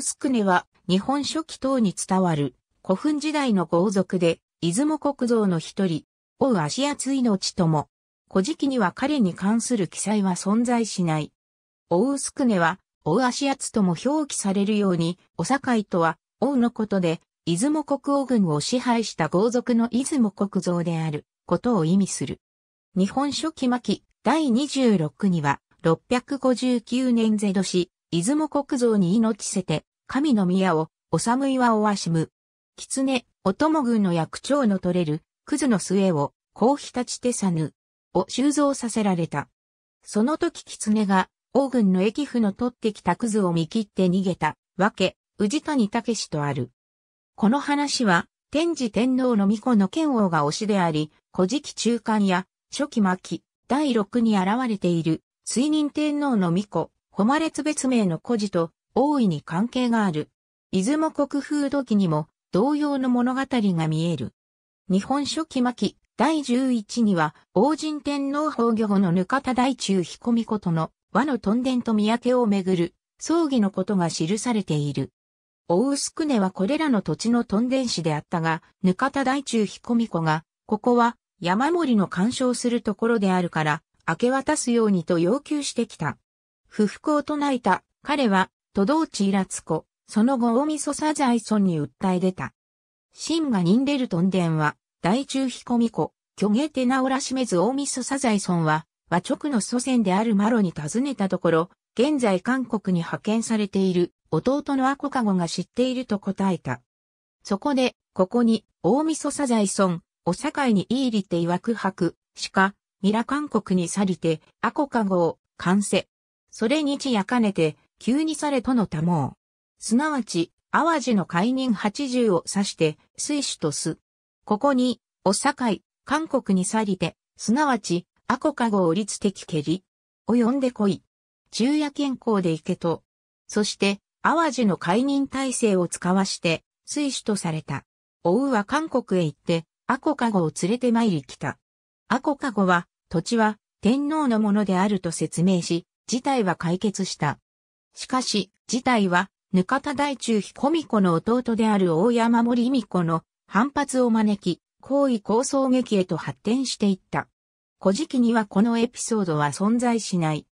スクネは日本書紀等に伝わる古墳時代の豪族で出雲国造の一人、大足厚命とも。古事記には彼に関する記載は存在しない。スクネはシ足厚とも表記されるように、お境とは王のことで出雲国王軍を支配した豪族の出雲国造であることを意味する。日本書紀末期第26には659年ゼド氏、出雲国造に命せて、神の宮を、おさむいはおわしむ。狐、おとも軍の役長の取れる、くずの末を、こうひたちてさぬ、を収蔵させられた。その時狐が、王軍の駅府の取ってきたくずを見切って逃げた、わけ、宇治谷武史とある。この話は、天智天皇の御子の剣王が推しであり、古事記中間や、初期末期、第六に現れている、水任天皇の御子、誉列別名の故事と大いに関係がある。出雲国風土記にも同様の物語が見える。日本書紀末期第11には、王神天皇崩御後の額田大中彦美ことの和の屯田と三宅をめぐる葬儀のことが記されている。大薄船はこれらの土地の屯田市であったが、額田大中彦美子が、ここは山森の干渉するところであるから、明け渡すようにと要求してきた。不服を唱えた彼は、都道地イラツコ、その後大味噌サザイソンに訴え出た。シンガ・ニンデルトンデンは、大中彦巫子虚芸手直らしめず大味噌サザイソンは、和直の祖先であるマロに尋ねたところ、現在韓国に派遣されている弟のアコカゴが知っていると答えた。そこで、ここに、大味噌サザイソン、お境にいいりて曰く白、しか、ミラ韓国に去りて、アコカゴを、完成。それ日夜かねて、急にされとのたもう。すなわち、淡路の解任八十を指して、水主とす。ここに、お境、韓国に去りて、すなわち、アコカゴを立的蹴り、を呼んでこい。昼夜健康で行けと。そして、淡路の解任体制を使わして、水主とされた。おうは韓国へ行って、アコカゴを連れて参り来た。アコカゴは、土地は、天皇のものであると説明し、事態は解決した。しかし、事態は、ぬかた大中彦美子の弟である大山森美子の反発を招き、行為高層劇へと発展していった。古事記にはこのエピソードは存在しない。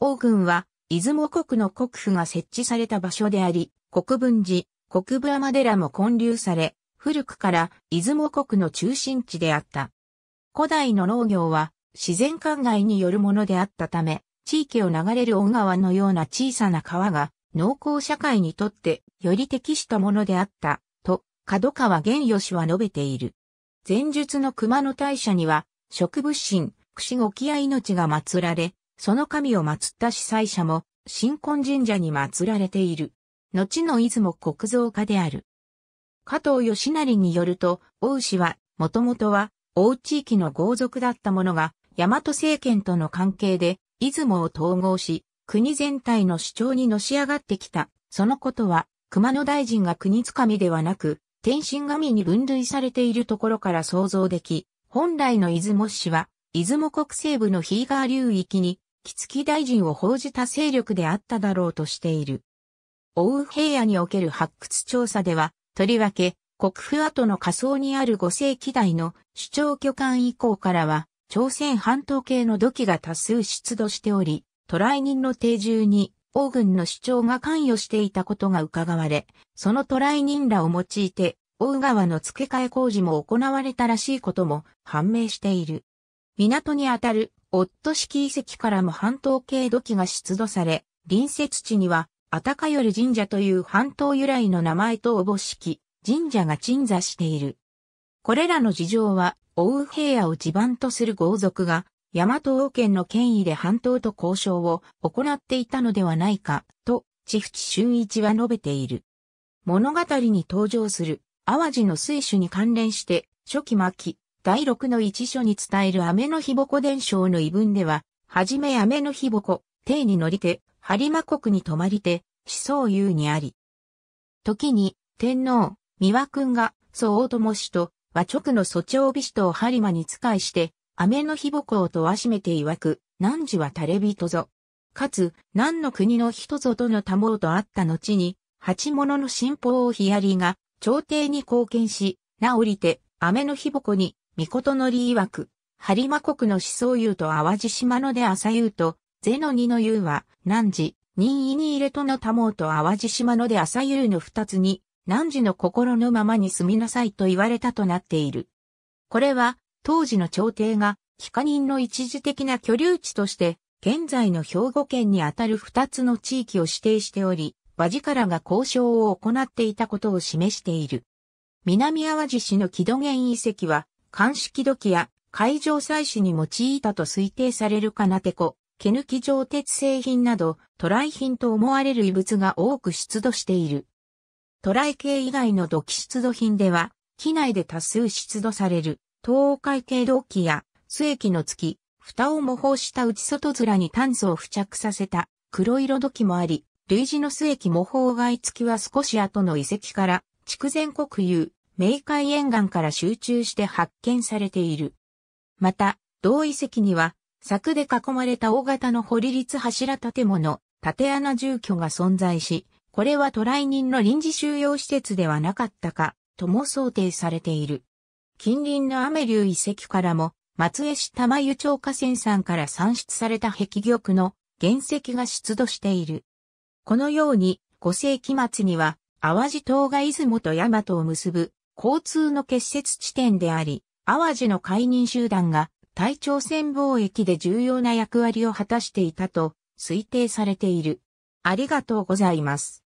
王軍は、出雲国の国府が設置された場所であり、国分寺、国分山寺も建立され、古くから出雲国の中心地であった。古代の農業は自然灌漑によるものであったため、地域を流れる小川のような小さな川が、農耕社会にとってより適したものであった、と、角川玄義は述べている。前述の熊野大社には、植物神、串ごきや命が祀られ、その神を祀った主催者も、新婚神社に祀られている。後の出雲国造家である。加藤義成によると、王氏は、もともとは、王地域の豪族だったものが、大和政権との関係で、出雲を統合し、国全体の主張にのし上がってきた。そのことは、熊野大臣が国つかみではなく、天神神に分類されているところから想像でき、本来の出雲市は、出雲国西部のヒーガー流域に、木月大臣を報じた勢力であっただろうとしている。大羽平野における発掘調査では、とりわけ、国府跡の下層にある5世紀代の主張巨漢以降からは、朝鮮半島系の土器が多数出土しており、渡来人の定住に王軍の主張が関与していたことが伺われ、その渡来人らを用いて、大川の付け替え工事も行われたらしいことも判明している。港にあたるオット式遺跡からも半島系土器が出土され、隣接地には、あたかよる神社という半島由来の名前とおぼしき神社が鎮座している。これらの事情は奥羽平野を地盤とする豪族が、大和王権の権威で半島と交渉を行っていたのではないか、と、千淵俊一は述べている。物語に登場する、淡路の水主に関連して、初期末期、第六の一書に伝える雨の日ぼ伝承の異文では、はじめ雨の日ぼこ、帝に乗りて、播磨国に泊まりて、思想優にあり。時に、天皇、三輪君が、そうともしと、は直の蘇長美子とハリマに使いして、雨の日母校とわしめて曰く、汝は垂れ人ぞ。かつ、何の国の人ぞとのたもうとあった後に、八物の信奉をヒアリが、朝廷に貢献し、なおりて、雨の日母子に、御事のり曰く、播磨国の思想優と淡路島ので朝うと、ゼノ二の優は、汝、任意に入れとのたもうと淡路島ので朝うの二つに、何時の心のままに住みなさいと言われたとなっている。これは、当時の朝廷が、帰化人の一時的な居留地として、現在の兵庫県にあたる二つの地域を指定しており、馬力が交渉を行っていたことを示している。南淡路市の木戸源遺跡は、監視木戸や海上祭祀に用いたと推定される金手こ、毛抜き上鉄製品など、ラ来品と思われる遺物が多く出土している。トライ系以外の土器出土品では、機内で多数出土される、東海系土器や、末期の月、蓋を模倣した内外面に炭素を付着させた黒色土器もあり、類似の末期模倣外付きは少し後の遺跡から、筑前国有、明海沿岸から集中して発見されている。また、同遺跡には、柵で囲まれた大型の堀立柱建物、縦穴住居が存在し、これは渡来人の臨時収容施設ではなかったか、とも想定されている。近隣の雨竜遺跡からも、松江市玉湯町河川山から産出された壁玉の原石が出土している。このように、5世紀末には、淡路島が出雲と大和を結ぶ交通の結節地点であり、淡路の解任集団が大朝鮮貿易で重要な役割を果たしていたと推定されている。ありがとうございます。